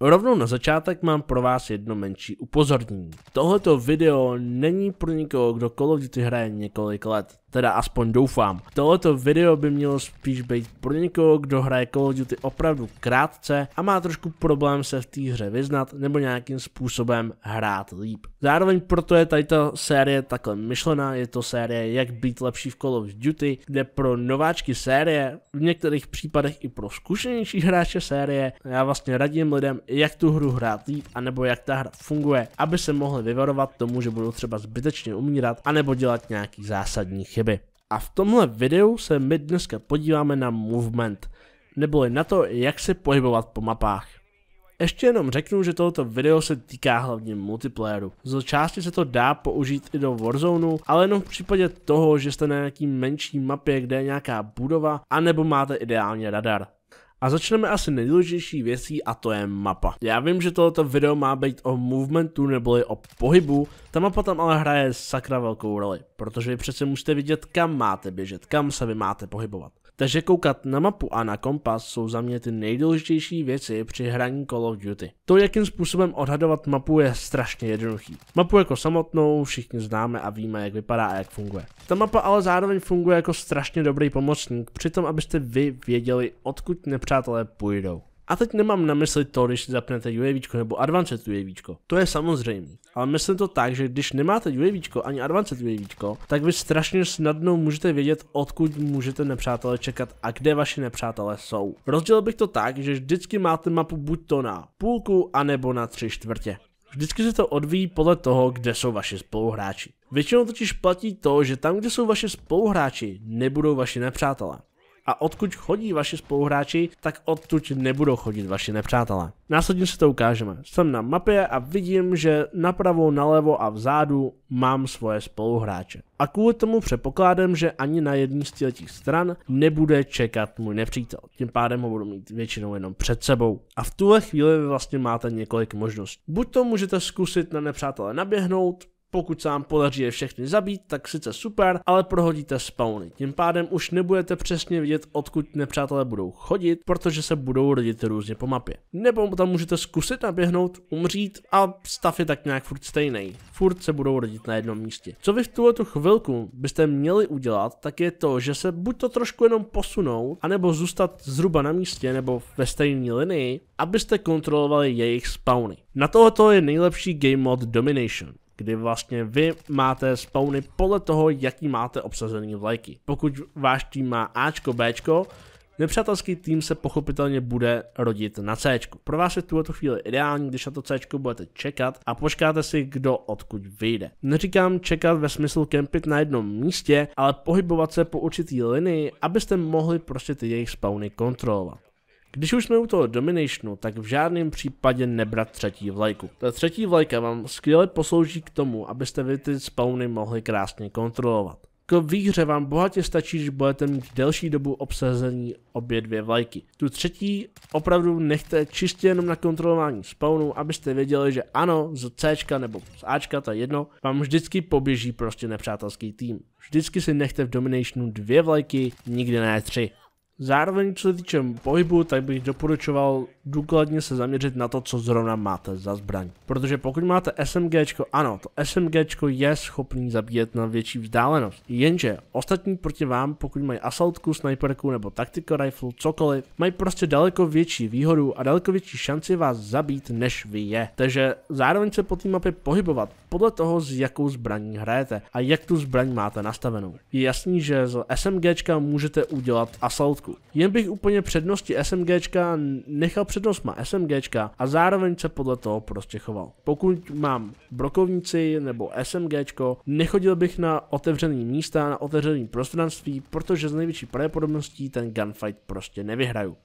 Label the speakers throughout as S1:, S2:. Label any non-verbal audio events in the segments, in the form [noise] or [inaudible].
S1: Rovnou na začátek mám pro vás jedno menší upozornění. Tohleto video není pro nikoho, kdo Call of Duty hraje několik let. Teda aspoň doufám. Tohleto video by mělo spíš být pro někoho, kdo hraje Call of Duty opravdu krátce a má trošku problém se v té hře vyznat nebo nějakým způsobem hrát líp. Zároveň proto je tady ta série takhle myšlená, je to série jak být lepší v Call of Duty, kde pro nováčky série, v některých případech i pro zkušenější hráče série, já vlastně radím lidem, jak tu hru hrát líp, nebo jak ta hra funguje, aby se mohli vyvarovat tomu, že budou třeba zbytečně umírat, anebo dělat nějaký zásadní chyb chyby. A v tomhle videu se my dneska podíváme na movement, neboli na to, jak se pohybovat po mapách. Ještě jenom řeknu, že tohoto video se týká hlavně multiplayeru. Z části se to dá použít i do Warzone, ale jenom v případě toho, že jste na nějaký menší mapě, kde je nějaká budova, anebo máte ideálně radar. A začneme asi nejdůležitější věcí a to je mapa. Já vím, že tohoto video má být o movementu neboli o pohybu, ta mapa tam ale hraje sakra velkou roli, protože vy přece musíte vidět kam máte běžet, kam se vy máte pohybovat. Takže koukat na mapu a na kompas jsou za mě ty nejdůležitější věci při hraní Call of Duty. To, jakým způsobem odhadovat mapu, je strašně jednoduchý. Mapu jako samotnou všichni známe a víme, jak vypadá a jak funguje. Ta mapa ale zároveň funguje jako strašně dobrý pomocník přitom abyste vy věděli, odkud nepřátelé půjdou. A teď nemám na mysli to, když zapnete UAV nebo Advanced UAV. To je samozřejmé. Ale myslím to tak, že když nemáte UAV ani Advanced UAV, tak vy strašně snadno můžete vědět, odkud můžete nepřátelé čekat a kde vaši nepřátelé jsou. Rozdělil bych to tak, že vždycky máte mapu buď to na půlku, anebo na tři čtvrtě. Vždycky se to odvíjí podle toho, kde jsou vaši spoluhráči. Většinou totiž platí to, že tam, kde jsou vaši spoluhráči, nebudou vaši nepřátelé a odkud chodí vaši spoluhráči, tak odtud nebudou chodit vaši nepřátelé. Následně si to ukážeme. Jsem na mapě a vidím, že napravo, nalevo a vzadu mám svoje spoluhráče. A kvůli tomu předpokládám, že ani na jedné z těch stran nebude čekat můj nepřítel. Tím pádem ho budu mít většinou jenom před sebou. A v tuhle chvíli vy vlastně máte několik možností. Buď to můžete zkusit na nepřátelé naběhnout, pokud se vám podaří je všechny zabít, tak sice super, ale prohodíte spawny. Tím pádem už nebudete přesně vidět, odkud nepřátelé budou chodit, protože se budou rodit různě po mapě. Nebo tam můžete zkusit naběhnout, umřít a stav je tak nějak furt stejný. Furt se budou rodit na jednom místě. Co vy v tuhle tu chvilku byste měli udělat, tak je to, že se buď to trošku jenom posunout, anebo zůstat zhruba na místě nebo ve stejné linii, abyste kontrolovali jejich spawny. Na tohoto je nejlepší game mod Domination kdy vlastně vy máte spawny podle toho, jaký máte obsazený vlajky. Pokud váš tým má Ačko, Bčko, Nepřátelský tým se pochopitelně bude rodit na C. Pro vás je tuto chvíli ideální, když na to C budete čekat a počkáte si, kdo odkud vyjde. Neříkám čekat ve smyslu kempit na jednom místě, ale pohybovat se po určitý linii, abyste mohli prostě ty jejich spawny kontrolovat. Když už jsme u toho Dominationu, tak v žádném případě nebrat třetí vlajku. Ta třetí vlajka vám skvěle poslouží k tomu, abyste vy ty spawny mohli krásně kontrolovat. K výhře vám bohatě stačí, když budete mít delší dobu obsazení obě dvě vlajky. Tu třetí opravdu nechte čistě jenom na kontrolování spawnu, abyste věděli, že ano, z C nebo z A, to je jedno, vám vždycky poběží prostě nepřátelský tým. Vždycky si nechte v Dominationu dvě vlajky, nikdy ne tři. Zároveň, co se týče pohybu, tak bych doporučoval důkladně se zaměřit na to, co zrovna máte za zbraň. Protože pokud máte SMG, ano, to SMG je schopný zabíjet na větší vzdálenost. Jenže ostatní proti vám, pokud mají asaltku, sniperku nebo taktiko rifle, cokoliv, mají prostě daleko větší výhodu a daleko větší šanci vás zabít, než vy je. Takže zároveň se po té mapě pohybovat podle toho, s jakou zbraní hrajete a jak tu zbraň máte nastavenou. Je jasný, že z SMG můžete udělat asaltku. Jen bych úplně přednosti SMG nechal před přednost má SMGčka a zároveň se podle toho prostě choval. Pokud mám brokovnici nebo SMGčko, nechodil bych na otevřený místa, na otevřený prostranství, protože z největší pravděpodobností ten gunfight prostě nevyhraju.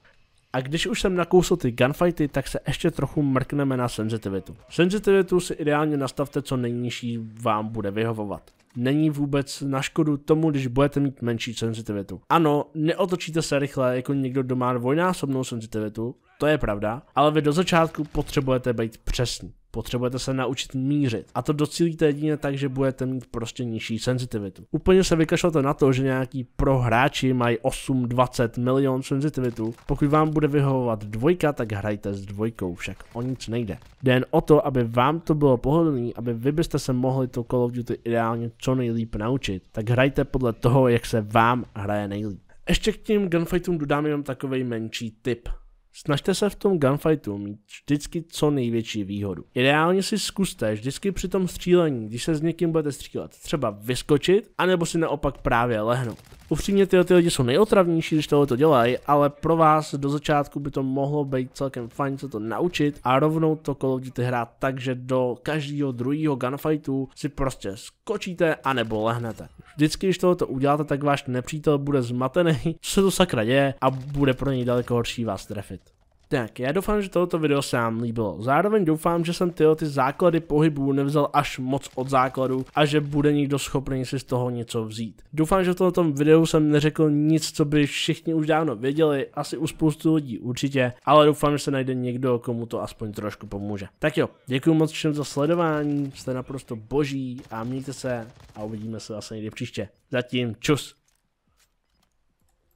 S1: A když už jsem nakousl ty gunfighty, tak se ještě trochu mrkneme na senzitivitu. Senzitivitu si ideálně nastavte co nejnižší vám bude vyhovovat. Není vůbec na škodu tomu, když budete mít menší senzitivitu. Ano, neotočíte se rychle, jako někdo, kdo má dvojnásobnou senzitivitu, to je pravda, ale vy do začátku potřebujete být přesný. Potřebujete se naučit mířit. A to docílíte jedině tak, že budete mít prostě nižší senzitivitu. Úplně se vykašlete na to, že nějaký prohráči mají 8-20 milion senzitivitu. Pokud vám bude vyhovovat dvojka, tak hrajte s dvojkou, však o nic nejde. Jde jen o to, aby vám to bylo pohodlné, aby vy byste se mohli to Call of Duty ideálně co nejlíp naučit, tak hrajte podle toho, jak se vám hraje nejlíp. Ještě k těm gunfightům dodám jenom takový menší tip. Snažte se v tom gunfightu mít vždycky co největší výhodu. Ideálně si zkuste vždycky při tom střílení, když se s někým budete střílet, třeba vyskočit, anebo si naopak právě lehnout. Upřímně tyhle ty lidi jsou nejotravnější, když tohle to dělají, ale pro vás do začátku by to mohlo být celkem fajn se to naučit a rovnou to kolo of hrát tak, že do každého druhého gunfightu si prostě skočíte nebo lehnete. Vždycky, když tohle to uděláte, tak váš nepřítel bude zmatený, [laughs] co se to sakra děje a bude pro něj daleko horší vás trefit. Tak, já doufám, že toto video se vám líbilo. Zároveň doufám, že jsem tyhle ty základy pohybů nevzal až moc od základu a že bude někdo schopný si z toho něco vzít. Doufám, že v tomto videu jsem neřekl nic, co by všichni už dávno věděli, asi u spoustu lidí určitě, ale doufám, že se najde někdo, komu to aspoň trošku pomůže. Tak jo, děkuji moc všem za sledování, jste naprosto boží a mějte se a uvidíme se zase někdy příště. Zatím čus!